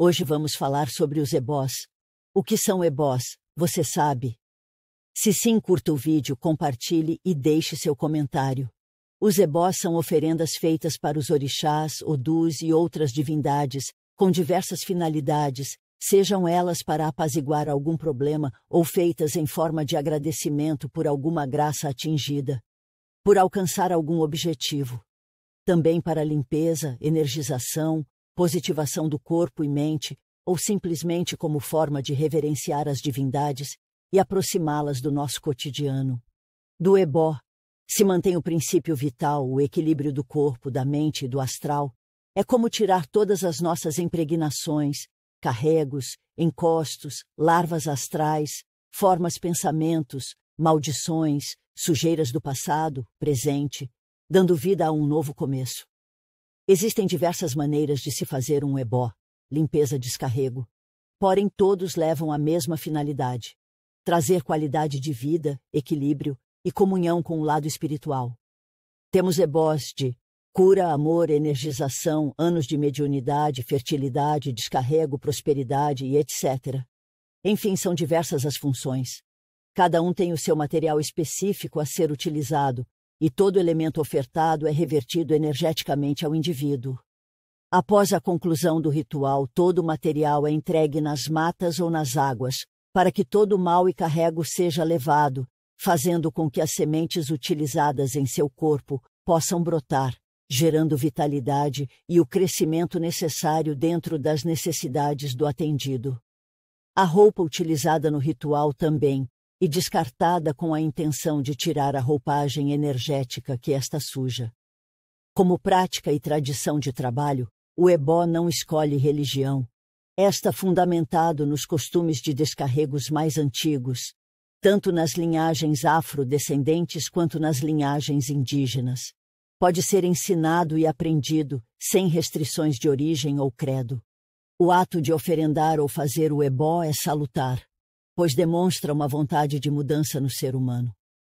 Hoje vamos falar sobre os ebós. O que são ebós, você sabe? Se sim, curta o vídeo, compartilhe e deixe seu comentário. Os ebós são oferendas feitas para os orixás, odus e outras divindades, com diversas finalidades, sejam elas para apaziguar algum problema ou feitas em forma de agradecimento por alguma graça atingida, por alcançar algum objetivo. Também para limpeza, energização, positivação do corpo e mente, ou simplesmente como forma de reverenciar as divindades e aproximá-las do nosso cotidiano. Do ebó, se mantém o princípio vital, o equilíbrio do corpo, da mente e do astral, é como tirar todas as nossas impregnações, carregos, encostos, larvas astrais, formas pensamentos, maldições, sujeiras do passado, presente, dando vida a um novo começo. Existem diversas maneiras de se fazer um ebó, limpeza-descarrego. Porém, todos levam a mesma finalidade: trazer qualidade de vida, equilíbrio e comunhão com o lado espiritual. Temos ebós de cura, amor, energização, anos de mediunidade, fertilidade, descarrego, prosperidade e etc. Enfim, são diversas as funções. Cada um tem o seu material específico a ser utilizado, e todo elemento ofertado é revertido energeticamente ao indivíduo. Após a conclusão do ritual, todo o material é entregue nas matas ou nas águas, para que todo o mal e carrego seja levado, fazendo com que as sementes utilizadas em seu corpo possam brotar, gerando vitalidade e o crescimento necessário dentro das necessidades do atendido. A roupa utilizada no ritual também e descartada com a intenção de tirar a roupagem energética que esta suja. Como prática e tradição de trabalho, o ebó não escolhe religião. Esta fundamentado nos costumes de descarregos mais antigos, tanto nas linhagens afrodescendentes quanto nas linhagens indígenas. Pode ser ensinado e aprendido, sem restrições de origem ou credo. O ato de oferendar ou fazer o ebó é salutar pois demonstra uma vontade de mudança no ser humano.